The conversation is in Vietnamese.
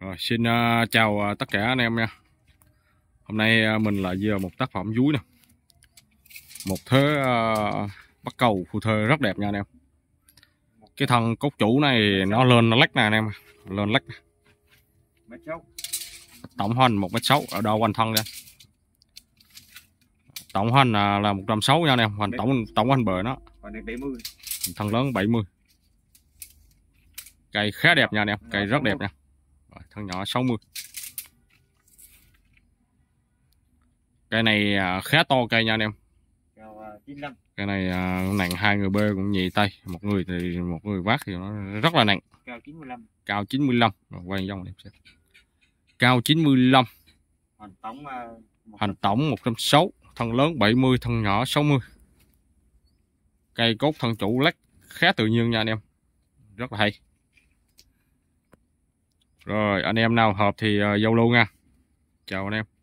Rồi, xin uh, chào uh, tất cả anh em nha Hôm nay uh, mình lại vừa một tác phẩm dúi nè Một thế uh, bắt cầu phù thơ rất đẹp nha anh em Cái thân cốt chủ này nó lên nó lách nè anh em Lên lách Tổng hoành 1m6 ở đâu quanh thân ra Tổng hoành là, là 160 nha anh em hoành tổng tổng hoành bờ nó Thân lớn 70 Cây khá đẹp nha anh em Cây rất đẹp nha thằng nhỏ 60 cây này à, khá to cây nha anh em cây à, này à, nặng hai người bê cũng nhị tay một người thì một người vác thì nó rất là nặng cao 95 cao 95 quay dòng đẹp xem cao 95 hành tổng hành tổng 160 thân lớn 70 thân nhỏ 60 cây cốt thân chủ lắc khá tự nhiên nha anh em rất là hay rồi anh em nào hợp thì uh, ờ, giao lưu nha chào anh em